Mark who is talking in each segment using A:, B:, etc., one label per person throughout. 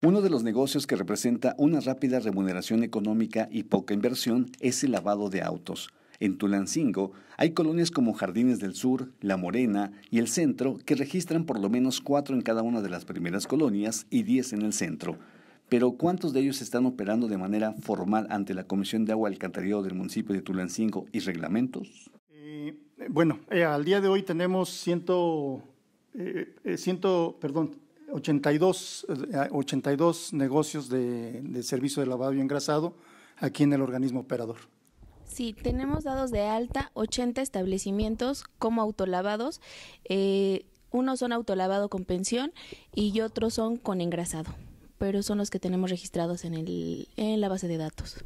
A: Uno de los negocios que representa una rápida remuneración económica y poca inversión es el lavado de autos. En Tulancingo hay colonias como Jardines del Sur, La Morena y El Centro que registran por lo menos cuatro en cada una de las primeras colonias y diez en el centro. Pero ¿cuántos de ellos están operando de manera formal ante la Comisión de Agua Alcantarillado del municipio de Tulancingo y reglamentos?
B: Eh, bueno, eh, al día de hoy tenemos ciento, eh, ciento perdón, 82, eh, negocios de, servicio de lavado y engrasado aquí en el organismo operador. Sí, tenemos dados de alta 80 establecimientos como autolavados. Eh, unos son autolavado con pensión y otros son con engrasado, pero son los que tenemos registrados en, en la base de datos.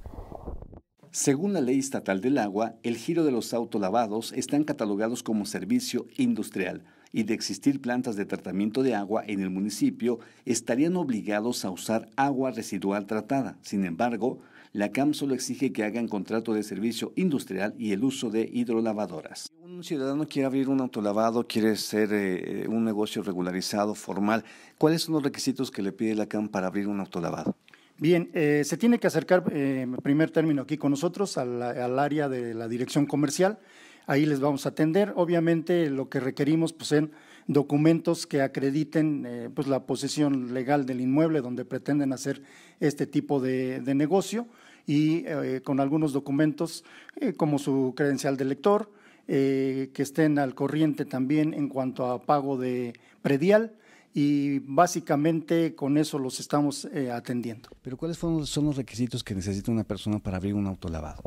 A: Según la ley estatal del agua, el giro de los autolavados están catalogados como servicio industrial y de existir plantas de tratamiento de agua en el municipio, estarían obligados a usar agua residual tratada. Sin embargo, la CAM solo exige que hagan contrato de servicio industrial y el uso de hidrolavadoras. Un ciudadano quiere abrir un autolavado, quiere ser eh, un negocio regularizado, formal. ¿Cuáles son los requisitos que le pide la CAM para abrir un autolavado?
B: Bien, eh, se tiene que acercar, eh, en primer término, aquí con nosotros al área de la dirección comercial ahí les vamos a atender. Obviamente lo que requerimos pues, son documentos que acrediten eh, pues, la posesión legal del inmueble donde pretenden hacer este tipo de, negocio y eh, con algunos documentos eh, como su credencial de lector, que estén al corriente también en cuanto a pago de predial y básicamente con eso los estamos atendiendo.
A: Pero ¿cuáles son los requisitos que necesita una persona para abrir un autolavado?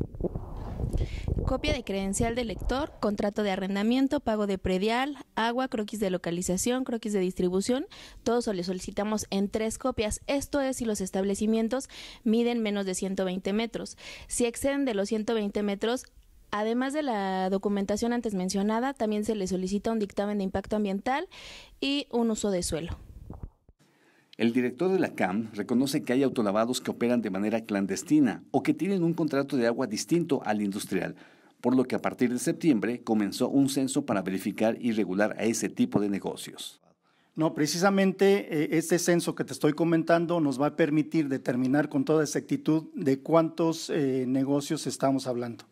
B: Copia de credencial del lector, contrato de arrendamiento, pago de predial, agua, croquis de localización, croquis de distribución. Todo se le solicitamos en tres copias. Esto es si los establecimientos miden menos de 120 metros. Si exceden de los 120 metros, Además de la documentación antes mencionada, también se le solicita un dictamen de impacto ambiental y un uso de suelo.
A: El director de la CAM reconoce que hay autolavados que operan de manera clandestina o que tienen un contrato de agua distinto al industrial, por lo que a partir de septiembre comenzó un censo para verificar y regular a ese tipo de negocios.
B: No, precisamente eh, este censo que te estoy comentando nos va a permitir determinar con toda exactitud de cuántos eh, negocios estamos hablando,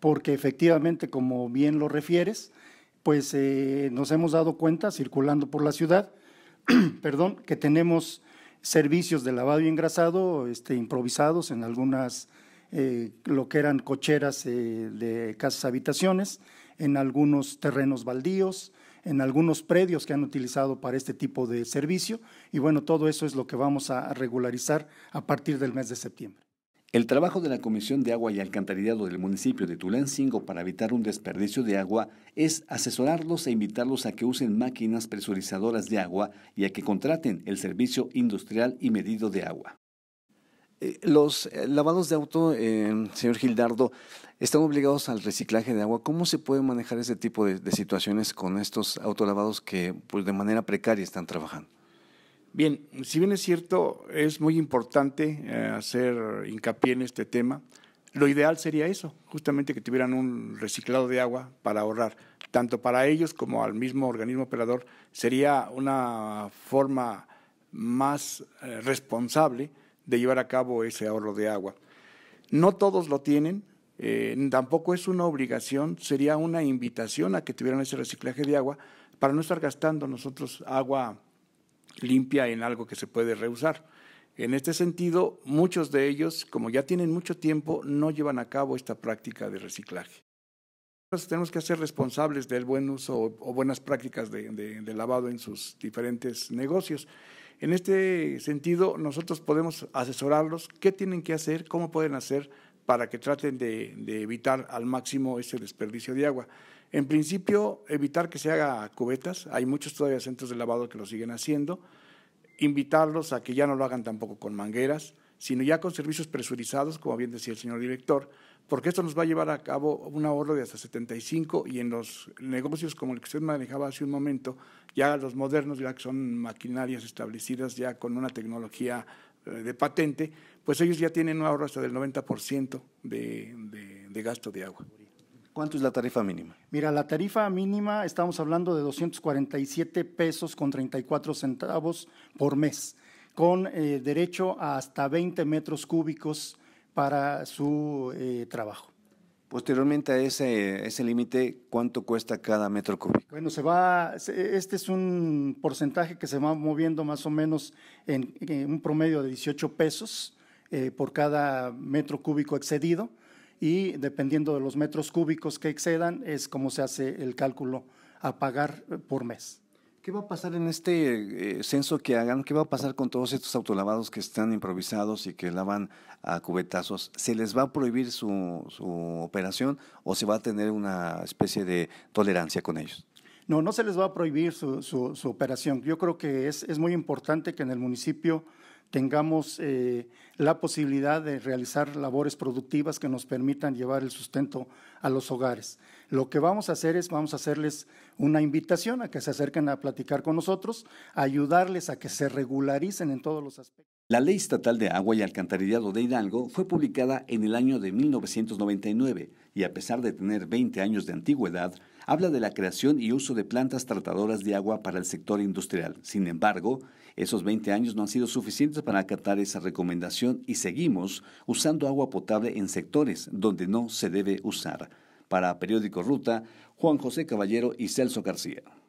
B: porque efectivamente, como bien lo refieres, pues eh, nos hemos dado cuenta circulando por la ciudad perdón, que tenemos servicios de lavado y engrasado este, improvisados en algunas, eh, lo que eran cocheras eh, de casas habitaciones, en algunos terrenos baldíos, en algunos predios que han utilizado para este tipo de servicio. Y bueno, todo eso es lo que vamos a regularizar a partir del mes de septiembre.
A: El trabajo de la Comisión de Agua y Alcantarillado del municipio de Tulancingo para evitar un desperdicio de agua es asesorarlos e invitarlos a que usen máquinas presurizadoras de agua y a que contraten el servicio industrial y medido de agua. Eh, los eh, lavados de auto, eh, señor Gildardo, están obligados al reciclaje de agua. ¿Cómo se puede manejar ese tipo de, situaciones con estos autolavados que pues, de manera precaria están trabajando?
C: Bien, si bien es cierto, es muy importante eh, hacer hincapié en este tema. Lo ideal sería eso, justamente que tuvieran un reciclado de agua para ahorrar. Tanto para ellos como al mismo organismo operador sería una forma más eh, responsable de llevar a cabo ese ahorro de agua. No todos lo tienen, eh, tampoco es una obligación, sería una invitación a que tuvieran ese reciclaje de agua para no estar gastando nosotros agua limpia en algo que se puede reusar. En este sentido, muchos de ellos, como ya tienen mucho tiempo, no llevan a cabo esta práctica de reciclaje. Nosotros tenemos que ser responsables del buen uso o buenas prácticas de, lavado en sus diferentes negocios. En este sentido, nosotros podemos asesorarlos qué tienen que hacer, cómo pueden hacer para que traten de, evitar al máximo ese desperdicio de agua. En principio, evitar que se haga cubetas. Hay muchos todavía centros de lavado que lo siguen haciendo. Invitarlos a que ya no lo hagan tampoco con mangueras, sino ya con servicios presurizados, como bien decía el señor director, porque esto nos va a llevar a cabo un ahorro de hasta 75 y en los negocios como el que usted manejaba hace un momento, ya los modernos, ya que son maquinarias establecidas ya con una tecnología eh, de patente, pues ellos ya tienen un ahorro hasta del 90% de, de gasto de agua. ¿Cuánto es la tarifa mínima?
B: Mira, la tarifa mínima estamos hablando de 247 pesos con 34 centavos por mes, con eh, derecho a hasta 20 metros cúbicos para su eh, trabajo.
A: Posteriormente a ese, ese límite, ¿cuánto cuesta cada metro cúbico?
B: Bueno, se va, este es un porcentaje que se va moviendo más o menos en, un promedio de 18 pesos eh, por cada metro cúbico excedido y dependiendo de los metros cúbicos que excedan es como se hace el cálculo a pagar eh, por mes.
A: ¿Qué va a pasar en este eh, censo que hagan? ¿Qué va a pasar con todos estos autolavados que están improvisados y que lavan a cubetazos? ¿Se les va a prohibir su, su operación o se va a tener una especie de tolerancia con ellos?
B: No, no se les va a prohibir su, su, su operación. Yo creo que es, es muy importante que en el municipio tengamos eh, la posibilidad de realizar labores productivas que nos permitan llevar el sustento a los hogares. Lo que vamos a hacer es, vamos a hacerles una invitación a que se acerquen a platicar con nosotros, ayudarles a que se regularicen en todos los aspectos.
A: La Ley Estatal de Agua y Alcantarillado de Hidalgo fue publicada en el año de 1999 y a pesar de tener 20 años de antigüedad, habla de la creación y uso de plantas tratadoras de agua para el sector industrial. Sin embargo, esos 20 años no han sido suficientes para acatar esa recomendación y seguimos usando agua potable en sectores donde no se debe usar. Para Periódico Ruta, Juan José Caballero y Celso
C: García.